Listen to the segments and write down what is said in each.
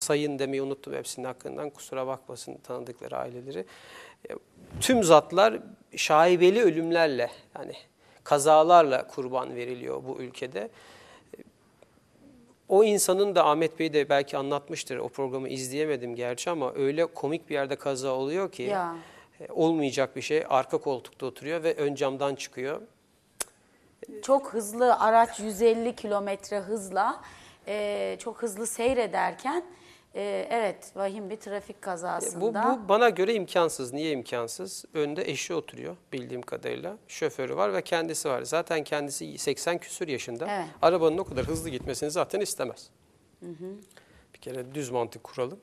sayın demeyi unuttum hepsinin hakkından kusura bakmasın tanıdıkları aileleri. E, tüm zatlar şaibeli ölümlerle yani kazalarla kurban veriliyor bu ülkede. E, o insanın da Ahmet Bey de belki anlatmıştır. O programı izleyemedim gerçi ama öyle komik bir yerde kaza oluyor ki ya. E, olmayacak bir şey. Arka koltukta oturuyor ve ön camdan çıkıyor. Çok hızlı araç 150 kilometre hızla çok hızlı seyrederken ee, evet, vahim bir trafik kazasında. E, bu, bu bana göre imkansız. Niye imkansız? Önde eşi oturuyor bildiğim kadarıyla. Şoförü var ve kendisi var. Zaten kendisi 80 küsur yaşında. Evet. Arabanın o kadar hızlı gitmesini zaten istemez. Hı hı. Bir kere düz mantık kuralım.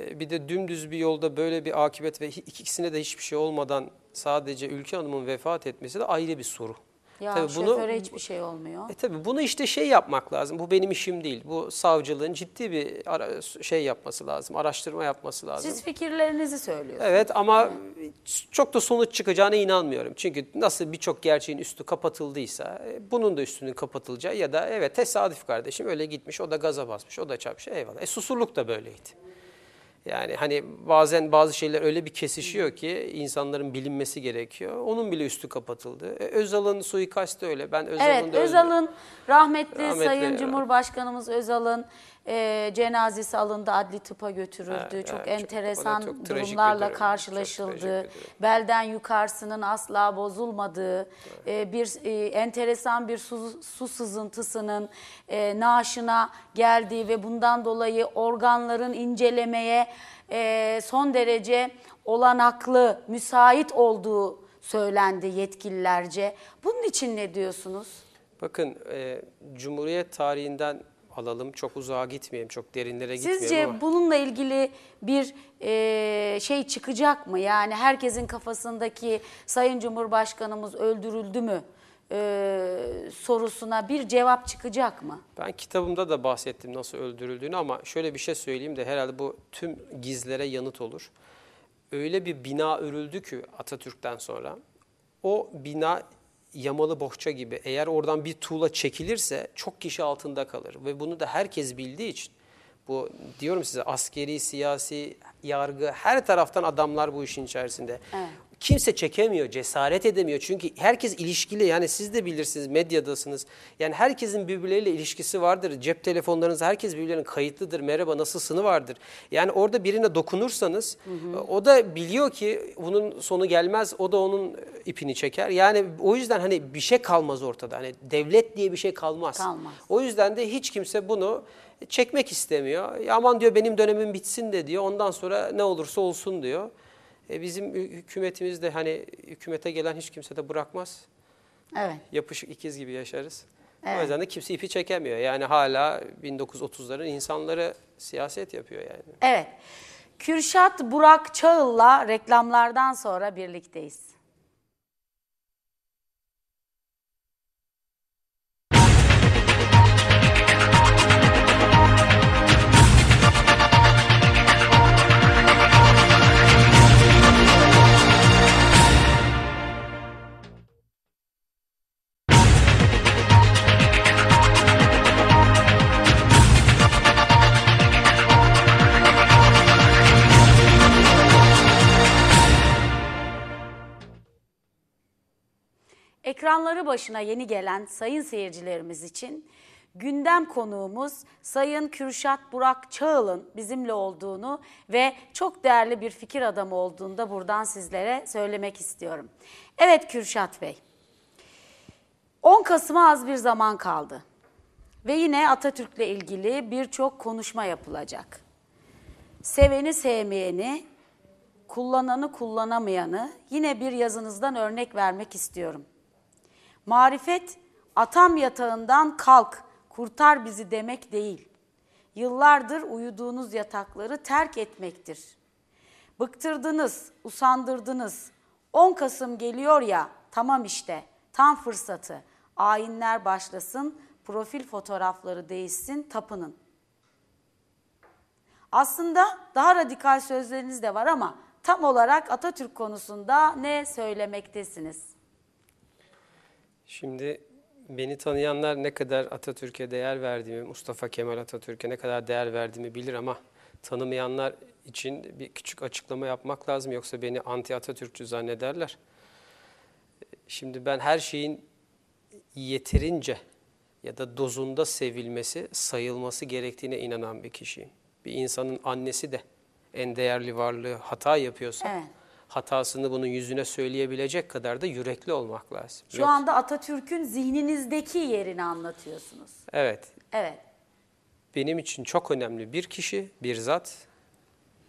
E, bir de dümdüz bir yolda böyle bir akibet ve ikisine de hiçbir şey olmadan sadece Ülke Hanım'ın vefat etmesi de ayrı bir soru. Ya tabii bunu, şoföre hiçbir şey olmuyor. E tabii bunu işte şey yapmak lazım. Bu benim işim değil. Bu savcılığın ciddi bir ara, şey yapması lazım. Araştırma yapması lazım. Siz fikirlerinizi söylüyorsunuz. Evet ama yani. çok da sonuç çıkacağına inanmıyorum. Çünkü nasıl birçok gerçeğin üstü kapatıldıysa e, bunun da üstünün kapatılacağı ya da evet tesadüf kardeşim öyle gitmiş o da gaza basmış o da çarpmış eyvallah. E susurluk da böyleydi. Yani hani bazen bazı şeyler öyle bir kesişiyor ki insanların bilinmesi gerekiyor. Onun bile üstü kapatıldı. E, Özal'ın suikastı öyle. Ben Özal'ın evet, da Özal'ın rahmetli, rahmetli Sayın Cumhurbaşkanımız Özal'ın e, cenazesi alındı adli tıpa götürüldü. Evet, çok evet, enteresan çok, çok durumlarla durum. karşılaşıldı. Belden yukarısının asla bozulmadığı evet. e, bir e, enteresan bir su, su sızıntısının e, naaşına geldiği ve bundan dolayı organların incelemeye e, son derece olanaklı, müsait olduğu söylendi yetkililerce. Bunun için ne diyorsunuz? Bakın e, Cumhuriyet tarihinden alalım, çok uzağa gitmeyelim, çok derinlere gitmeyelim. Sizce ama... bununla ilgili bir e, şey çıkacak mı? Yani herkesin kafasındaki Sayın Cumhurbaşkanımız öldürüldü mü? e, sorusuna bir cevap çıkacak mı? Ben kitabımda da bahsettim nasıl öldürüldüğünü ama şöyle bir şey söyleyeyim de herhalde bu tüm gizlere yanıt olur. Öyle bir bina örüldü ki Atatürk'ten sonra o bina yamalı bohça gibi eğer oradan bir tuğla çekilirse çok kişi altında kalır. Ve bunu da herkes bildiği için bu diyorum size askeri, siyasi, yargı her taraftan adamlar bu işin içerisinde. Evet kimse çekemiyor, cesaret edemiyor. Çünkü herkes ilişkili yani siz de bilirsiniz medyadasınız. Yani herkesin birbirleriyle ilişkisi vardır. Cep telefonlarınız herkes birbirlerinin kayıtlıdır. Merhaba nasılsını vardır. Yani orada birine dokunursanız hı hı. o da biliyor ki bunun sonu gelmez. O da onun ipini çeker. Yani o yüzden hani bir şey kalmaz ortada. Hani devlet diye bir şey kalmaz. kalmaz. O yüzden de hiç kimse bunu çekmek istemiyor. Aman diyor benim dönemim bitsin de diyor. Ondan sonra ne olursa olsun diyor. E, bizim hükümetimiz de hani hükümete gelen hiç kimse de bırakmaz. Evet. Yapışık ikiz gibi yaşarız. Evet. O yüzden de kimse ipi çekemiyor. Yani hala 1930'ların insanları siyaset yapıyor yani. Evet. Kürşat Burak Çağıl'la reklamlardan sonra birlikteyiz. başına yeni gelen sayın seyircilerimiz için gündem konuğumuz Sayın Kürşat Burak Çağıl'ın bizimle olduğunu ve çok değerli bir fikir adamı olduğunu da buradan sizlere söylemek istiyorum. Evet Kürşat Bey, 10 Kasım'a az bir zaman kaldı ve yine Atatürk'le ilgili birçok konuşma yapılacak. Seveni sevmeyeni, kullananı kullanamayanı yine bir yazınızdan örnek vermek istiyorum. Marifet atam yatağından kalk, kurtar bizi demek değil. Yıllardır uyuduğunuz yatakları terk etmektir. Bıktırdınız, usandırdınız. 10 Kasım geliyor ya, tamam işte, tam fırsatı. Ayinler başlasın, profil fotoğrafları değişsin, tapının. Aslında daha radikal sözleriniz de var ama tam olarak Atatürk konusunda ne söylemektesiniz? Şimdi beni tanıyanlar ne kadar Atatürk'e değer verdiğimi, Mustafa Kemal Atatürk'e ne kadar değer verdiğimi bilir ama tanımayanlar için bir küçük açıklama yapmak lazım. Yoksa beni anti Atatürkçü zannederler. Şimdi ben her şeyin yeterince ya da dozunda sevilmesi, sayılması gerektiğine inanan bir kişiyim. Bir insanın annesi de en değerli varlığı hata yapıyorsa... Evet hatasını bunun yüzüne söyleyebilecek kadar da yürekli olmak lazım. Şu Yok. anda Atatürk'ün zihninizdeki yerini anlatıyorsunuz. Evet. Evet. Benim için çok önemli bir kişi, bir zat,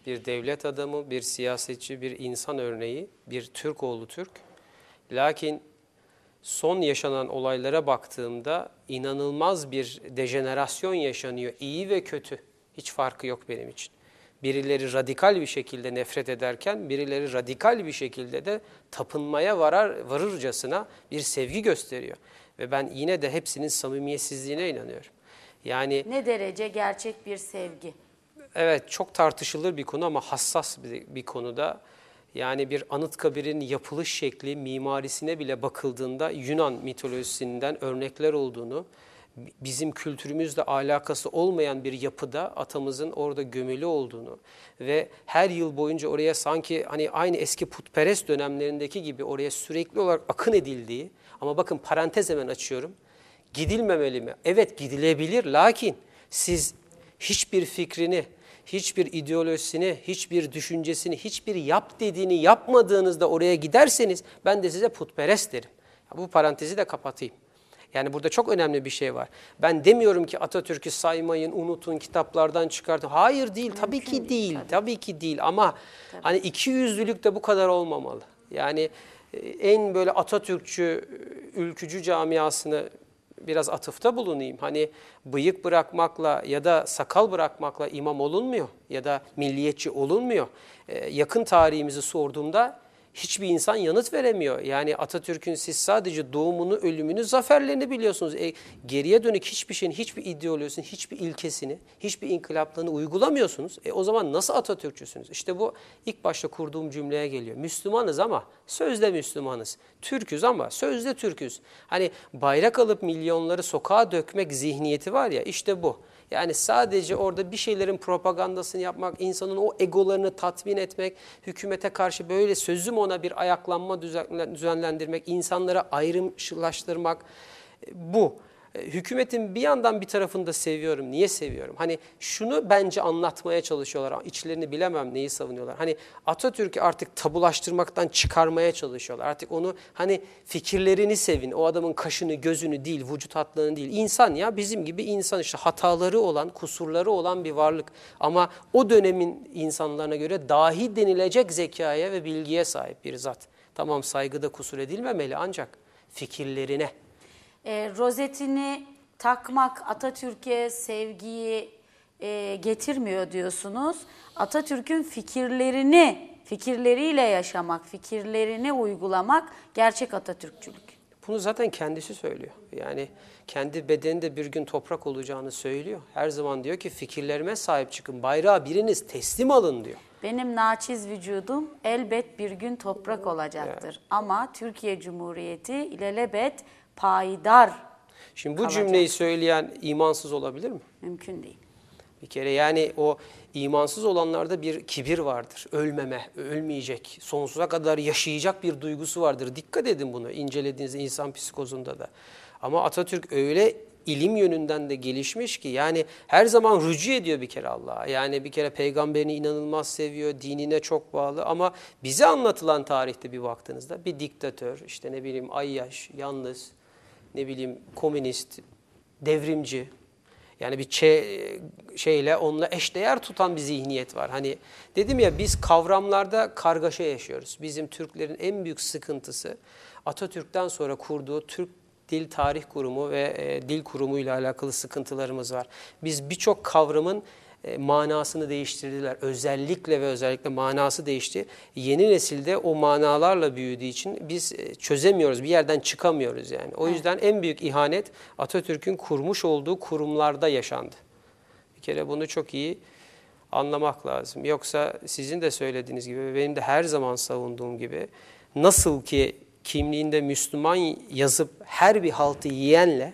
bir devlet adamı, bir siyasetçi, bir insan örneği, bir Türk oğlu Türk. Lakin son yaşanan olaylara baktığımda inanılmaz bir dejenerasyon yaşanıyor. İyi ve kötü. Hiç farkı yok benim için birileri radikal bir şekilde nefret ederken birileri radikal bir şekilde de tapınmaya varar, varırcasına bir sevgi gösteriyor. Ve ben yine de hepsinin samimiyetsizliğine inanıyorum. Yani Ne derece gerçek bir sevgi? evet çok tartışılır bir konu ama hassas bir, bir konuda. Yani bir Anıtkabir'in yapılış şekli, mimarisine bile bakıldığında Yunan mitolojisinden örnekler olduğunu, bizim kültürümüzle alakası olmayan bir yapıda atamızın orada gömülü olduğunu ve her yıl boyunca oraya sanki hani aynı eski putperest dönemlerindeki gibi oraya sürekli olarak akın edildiği ama bakın parantez hemen açıyorum. Gidilmemeli mi? Evet gidilebilir lakin siz hiçbir fikrini, hiçbir ideolojisini, hiçbir düşüncesini, hiçbir yap dediğini yapmadığınızda oraya giderseniz ben de size putperest derim. Bu parantezi de kapatayım. Yani burada çok önemli bir şey var. Ben demiyorum ki Atatürk'ü saymayın, unutun, kitaplardan çıkartın. Hayır değil, Mümkün tabii ki değil, tabii. tabii ki değil ama tabii. hani iki yüzlülük de bu kadar olmamalı. Yani e, en böyle Atatürkçü, e, ülkücü camiasını biraz atıfta bulunayım. Hani bıyık bırakmakla ya da sakal bırakmakla imam olunmuyor ya da milliyetçi olunmuyor. E, yakın tarihimizi sorduğumda hiçbir insan yanıt veremiyor. Yani Atatürk'ün siz sadece doğumunu, ölümünü, zaferlerini biliyorsunuz. E, geriye dönük hiçbir şeyin, hiçbir ideolojisini, hiçbir ilkesini, hiçbir inkılaplarını uygulamıyorsunuz. E, o zaman nasıl Atatürkçüsünüz? İşte bu ilk başta kurduğum cümleye geliyor. Müslümanız ama sözde Müslümanız. Türküz ama sözde Türküz. Hani bayrak alıp milyonları sokağa dökmek zihniyeti var ya işte bu. Yani sadece orada bir şeylerin propagandasını yapmak, insanın o egolarını tatmin etmek, hükümete karşı böyle sözüm ona bir ayaklanma düzenlendirmek, insanlara ayrımlaştırmak e, bu. E, hükümetin bir yandan bir tarafını da seviyorum. Niye seviyorum? Hani şunu bence anlatmaya çalışıyorlar. İçlerini bilemem neyi savunuyorlar. Hani Atatürk'ü artık tabulaştırmaktan çıkarmaya çalışıyorlar. Artık onu hani fikirlerini sevin. O adamın kaşını, gözünü değil, vücut hatlarını değil. İnsan ya bizim gibi insan işte hataları olan, kusurları olan bir varlık. Ama o dönemin insanlarına göre dahi denilecek zekaya ve bilgiye sahip bir zat. Tamam saygıda kusur edilmemeli ancak fikirlerine e, rozetini takmak Atatürk'e sevgiyi e, getirmiyor diyorsunuz. Atatürk'ün fikirlerini, fikirleriyle yaşamak, fikirlerini uygulamak gerçek Atatürkçülük. Bunu zaten kendisi söylüyor. Yani kendi bedeninde bir gün toprak olacağını söylüyor. Her zaman diyor ki fikirlerime sahip çıkın, bayrağı biriniz teslim alın diyor. Benim naçiz vücudum elbet bir gün toprak olacaktır. Evet. Ama Türkiye Cumhuriyeti ilelebet Payidar. Şimdi bu kalacak. cümleyi söyleyen imansız olabilir mi? Mümkün değil. Bir kere yani o imansız olanlarda bir kibir vardır. Ölmeme, ölmeyecek, sonsuza kadar yaşayacak bir duygusu vardır. Dikkat edin bunu incelediğiniz insan psikozunda da. Ama Atatürk öyle ilim yönünden de gelişmiş ki yani her zaman rücu ediyor bir kere Allah'a. Yani bir kere peygamberini inanılmaz seviyor, dinine çok bağlı ama bize anlatılan tarihte bir baktığınızda bir diktatör, işte ne bileyim ayyaş, yalnız, ne bileyim komünist, devrimci yani bir şeyle onunla eşdeğer tutan bir zihniyet var. Hani dedim ya biz kavramlarda kargaşa yaşıyoruz. Bizim Türklerin en büyük sıkıntısı Atatürk'ten sonra kurduğu Türk Dil Tarih Kurumu ve e, Dil Kurumu ile alakalı sıkıntılarımız var. Biz birçok kavramın e, manasını değiştirdiler. Özellikle ve özellikle manası değişti. Yeni nesilde o manalarla büyüdüğü için biz e, çözemiyoruz, bir yerden çıkamıyoruz yani. O yüzden en büyük ihanet Atatürk'ün kurmuş olduğu kurumlarda yaşandı. Bir kere bunu çok iyi anlamak lazım. Yoksa sizin de söylediğiniz gibi benim de her zaman savunduğum gibi nasıl ki kimliğinde Müslüman yazıp her bir haltı yiyenle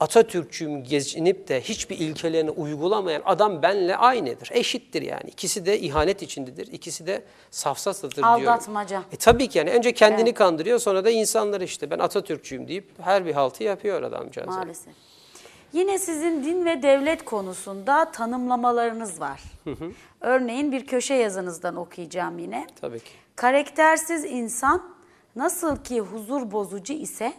Atatürkçüyüm gezinip de hiçbir ilkelerini uygulamayan adam benle aynıdır. Eşittir yani. İkisi de ihanet içindedir. İkisi de safsatadır diyor. Aldatmaca. E tabii ki yani önce kendini evet. kandırıyor sonra da insanları işte ben Atatürkçüyüm deyip her bir haltı yapıyor adamcağız. Maalesef. Yine sizin din ve devlet konusunda tanımlamalarınız var. Hı hı. Örneğin bir köşe yazınızdan okuyacağım yine. Tabii ki. Karaktersiz insan nasıl ki huzur bozucu ise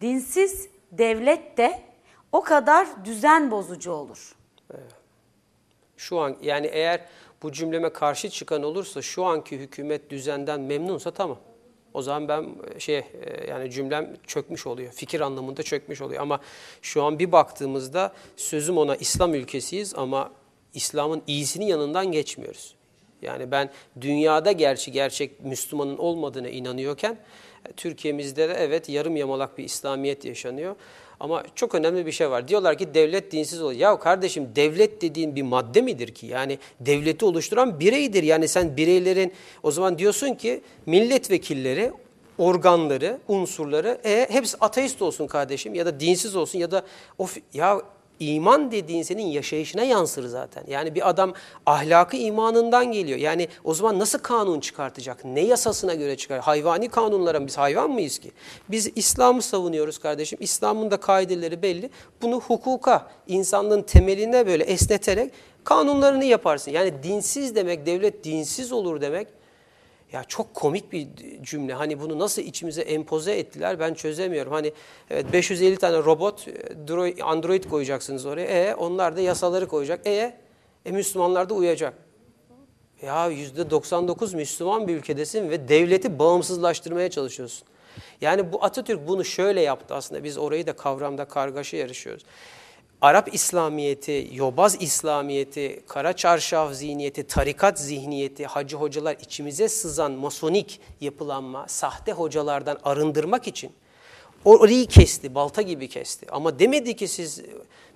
dinsiz devlet de o kadar düzen bozucu olur. Şu an yani eğer bu cümleme karşı çıkan olursa şu anki hükümet düzenden memnunsa tamam. O zaman ben e, şey e, yani cümlem çökmüş oluyor. Fikir anlamında çökmüş oluyor. Ama şu an bir baktığımızda sözüm ona İslam ülkesiyiz ama İslam'ın iyisini yanından geçmiyoruz. Yani ben dünyada gerçi gerçek Müslümanın olmadığına inanıyorken Türkiye'mizde de evet yarım yamalak bir İslamiyet yaşanıyor. Ama çok önemli bir şey var. Diyorlar ki devlet dinsiz oluyor. Ya kardeşim devlet dediğin bir madde midir ki? Yani devleti oluşturan bireydir. Yani sen bireylerin o zaman diyorsun ki milletvekilleri organları, unsurları e, hepsi ateist olsun kardeşim ya da dinsiz olsun ya da of ya iman dediğin senin yaşayışına yansır zaten. Yani bir adam ahlakı imanından geliyor. Yani o zaman nasıl kanun çıkartacak? Ne yasasına göre çıkar? Hayvani kanunlara biz hayvan mıyız ki? Biz İslam'ı savunuyoruz kardeşim. İslam'ın da kaideleri belli. Bunu hukuka, insanlığın temeline böyle esneterek kanunlarını yaparsın. Yani dinsiz demek, devlet dinsiz olur demek ya çok komik bir cümle. Hani bunu nasıl içimize empoze ettiler ben çözemiyorum. Hani evet 550 tane robot e, Android koyacaksınız oraya. E onlar da yasaları koyacak. E, e Müslümanlar da uyacak. Ya %99 Müslüman bir ülkedesin ve devleti bağımsızlaştırmaya çalışıyorsun. Yani bu Atatürk bunu şöyle yaptı aslında biz orayı da kavramda kargaşa yarışıyoruz. Arap İslamiyeti, yobaz İslamiyeti, kara çarşaf zihniyeti, tarikat zihniyeti, hacı hocalar içimize sızan masonik yapılanma, sahte hocalardan arındırmak için orayı kesti, balta gibi kesti. Ama demedi ki siz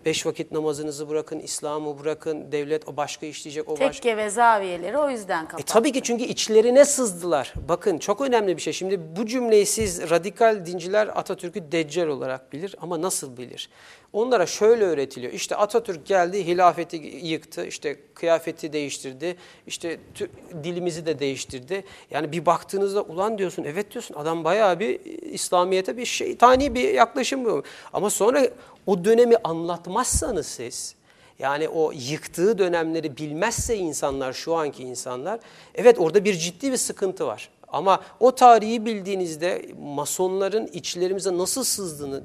beş vakit namazınızı bırakın, İslam'ı bırakın, devlet o başka işleyecek, o Tekke başka. Tekke ve zaviyeleri o yüzden e, kapattı. E tabii ki çünkü içlerine sızdılar. Bakın çok önemli bir şey. Şimdi bu cümleyi siz radikal dinciler Atatürk'ü deccal olarak bilir ama nasıl bilir? Onlara şöyle öğretiliyor. İşte Atatürk geldi, hilafeti yıktı, işte kıyafeti değiştirdi, işte dilimizi de değiştirdi. Yani bir baktığınızda ulan diyorsun, evet diyorsun adam bayağı bir e, İslamiyet'e bir şeytani bir yaklaşım bu. Ama sonra o dönemi anlatmazsanız siz, yani o yıktığı dönemleri bilmezse insanlar, şu anki insanlar, evet orada bir ciddi bir sıkıntı var. Ama o tarihi bildiğinizde masonların içlerimize nasıl sızdığını,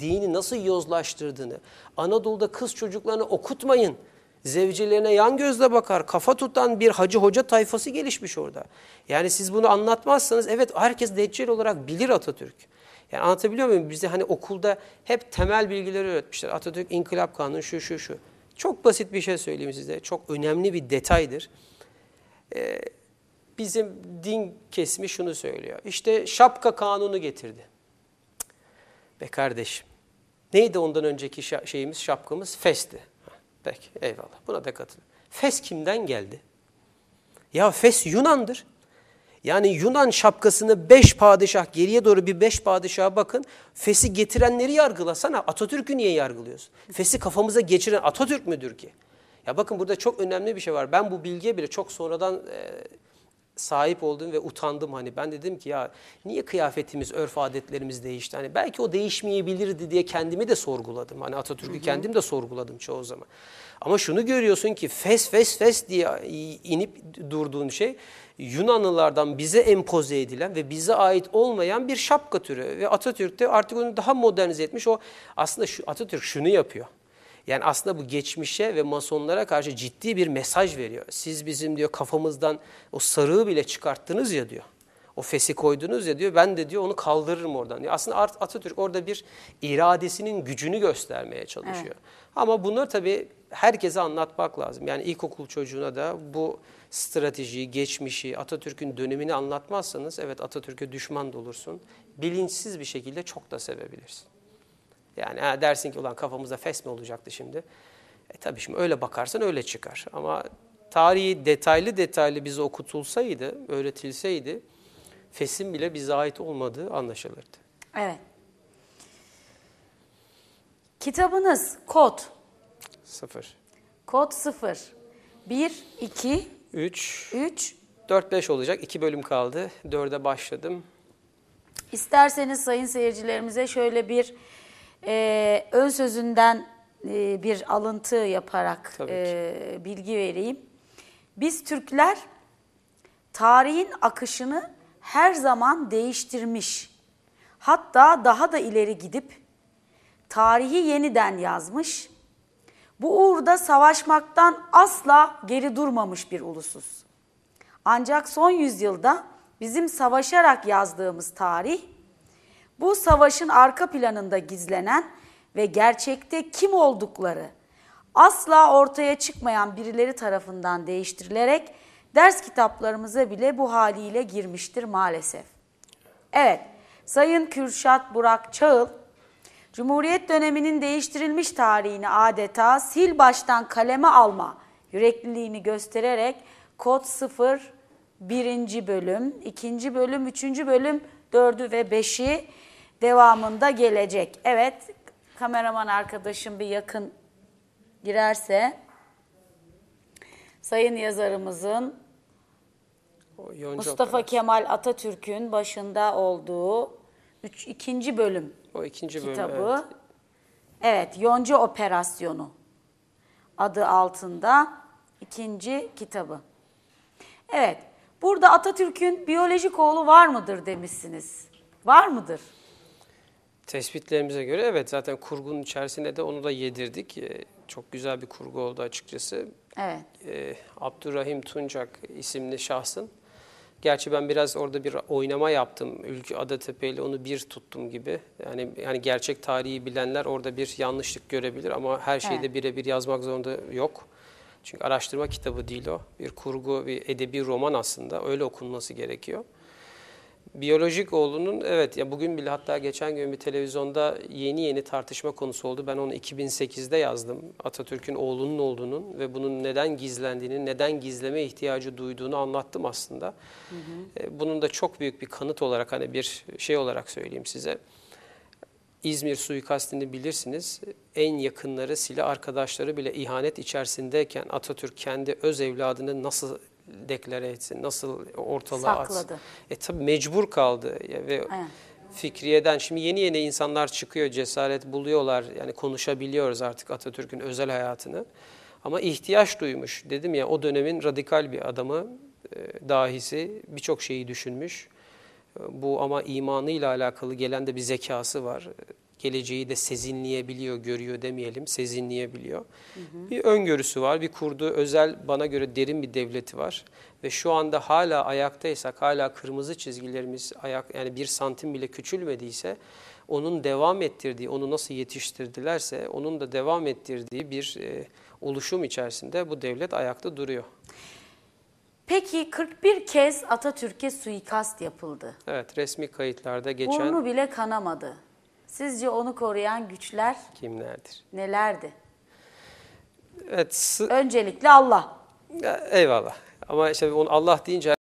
dini nasıl yozlaştırdığını, Anadolu'da kız çocuklarını okutmayın, zevcilerine yan gözle bakar, kafa tutan bir hacı hoca tayfası gelişmiş orada. Yani siz bunu anlatmazsanız evet herkes deccal olarak bilir Atatürk. Yani anlatabiliyor muyum? Bize hani okulda hep temel bilgileri öğretmişler. Atatürk İnkılap Kanunu şu şu şu. Çok basit bir şey söyleyeyim size. Çok önemli bir detaydır. Ee, bizim din kesimi şunu söylüyor. İşte şapka kanunu getirdi. Be kardeşim. Neydi ondan önceki şeyimiz, şapkamız? Fes'ti. Peki, eyvallah. Buna da katılıyorum. Fes kimden geldi? Ya Fes Yunan'dır. Yani Yunan şapkasını beş padişah, geriye doğru bir beş padişaha bakın. Fes'i getirenleri yargılasana. Atatürk'ü niye yargılıyorsun? Fes'i kafamıza geçiren Atatürk müdür ki? Ya bakın burada çok önemli bir şey var. Ben bu bilgiye bile çok sonradan e, sahip oldum ve utandım hani ben dedim ki ya niye kıyafetimiz, örf adetlerimiz değişti? Hani belki o değişmeyebilirdi diye kendimi de sorguladım. Hani Atatürk'ü kendim de sorguladım çoğu zaman. Ama şunu görüyorsun ki fes fes fes diye inip durduğun şey Yunanlılardan bize empoze edilen ve bize ait olmayan bir şapka türü ve Atatürk de artık onu daha modernize etmiş. O aslında şu Atatürk şunu yapıyor. Yani aslında bu geçmişe ve masonlara karşı ciddi bir mesaj veriyor. Siz bizim diyor kafamızdan o sarığı bile çıkarttınız ya diyor. O fesi koydunuz ya diyor ben de diyor onu kaldırırım oradan diyor. Aslında Atatürk orada bir iradesinin gücünü göstermeye çalışıyor. Evet. Ama bunları tabii herkese anlatmak lazım. Yani ilkokul çocuğuna da bu stratejiyi, geçmişi, Atatürk'ün dönemini anlatmazsanız evet Atatürk'e düşman da olursun. Bilinçsiz bir şekilde çok da sevebilirsin. Yani ha dersin ki ulan kafamızda fes mi olacaktı şimdi? E tabii şimdi öyle bakarsan öyle çıkar. Ama tarihi detaylı detaylı bize okutulsaydı, öğretilseydi fesin bile bize ait olmadığı anlaşılırdı. Evet. Kitabınız kod. Sıfır. Kod sıfır. Bir, iki. Üç. Üç. Dört, beş olacak. İki bölüm kaldı. Dörde başladım. İsterseniz sayın seyircilerimize şöyle bir e, ön sözünden e, bir alıntı yaparak e, bilgi vereyim. Biz Türkler tarihin akışını her zaman değiştirmiş. Hatta daha da ileri gidip tarihi yeniden yazmış. Bu uğurda savaşmaktan asla geri durmamış bir ulusuz. Ancak son yüzyılda bizim savaşarak yazdığımız tarih bu savaşın arka planında gizlenen ve gerçekte kim oldukları asla ortaya çıkmayan birileri tarafından değiştirilerek ders kitaplarımıza bile bu haliyle girmiştir maalesef. Evet, Sayın Kürşat Burak Çağıl, Cumhuriyet döneminin değiştirilmiş tarihini adeta sil baştan kaleme alma yürekliliğini göstererek kod 0 1. bölüm, 2. bölüm, 3. bölüm, 4'ü ve 5'i devamında gelecek. Evet, kameraman arkadaşım bir yakın girerse sayın yazarımızın Mustafa Kemal Atatürk'ün başında olduğu üç, ikinci bölüm o ikinci kitabı. Bölüm, evet. evet, Yonca Operasyonu adı altında ikinci kitabı. Evet, burada Atatürk'ün biyolojik oğlu var mıdır demişsiniz. Var mıdır? tespitlerimize göre evet zaten kurgunun içerisine de onu da yedirdik. Ee, çok güzel bir kurgu oldu açıkçası. Evet. Ee, Abdurrahim Tuncak isimli şahsın. Gerçi ben biraz orada bir oynama yaptım. Ülkü Adatepe ile onu bir tuttum gibi. Yani yani gerçek tarihi bilenler orada bir yanlışlık görebilir ama her şeyde evet. birebir yazmak zorunda yok. Çünkü araştırma kitabı değil o. Bir kurgu, bir edebi roman aslında. Öyle okunması gerekiyor. Biyolojik oğlunun evet ya bugün bile hatta geçen gün bir televizyonda yeni yeni tartışma konusu oldu. Ben onu 2008'de yazdım. Atatürk'ün oğlunun olduğunun ve bunun neden gizlendiğini, neden gizleme ihtiyacı duyduğunu anlattım aslında. Hı hı. E, bunun da çok büyük bir kanıt olarak hani bir şey olarak söyleyeyim size. İzmir suikastini bilirsiniz. En yakınları, silah arkadaşları bile ihanet içerisindeyken Atatürk kendi öz evladını nasıl deklare etsin, nasıl ortalığa Sakladı. atsın. E tabii mecbur kaldı ve evet. Fikriye'den şimdi yeni yeni insanlar çıkıyor, cesaret buluyorlar. Yani konuşabiliyoruz artık Atatürk'ün özel hayatını. Ama ihtiyaç duymuş. Dedim ya o dönemin radikal bir adamı, e, dahisi birçok şeyi düşünmüş. E, bu ama imanıyla alakalı gelen de bir zekası var geleceği de sezinleyebiliyor, görüyor demeyelim, sezinleyebiliyor. Hı hı. Bir öngörüsü var, bir kurduğu özel bana göre derin bir devleti var. Ve şu anda hala ayaktaysak, hala kırmızı çizgilerimiz ayak yani bir santim bile küçülmediyse onun devam ettirdiği, onu nasıl yetiştirdilerse onun da devam ettirdiği bir e, oluşum içerisinde bu devlet ayakta duruyor. Peki 41 kez Atatürk'e suikast yapıldı. Evet resmi kayıtlarda geçen. Burnu bile kanamadı. Sizce onu koruyan güçler kimlerdir? Nelerdi? Evet. Öncelikle Allah. eyvallah. Ama işte Allah deyince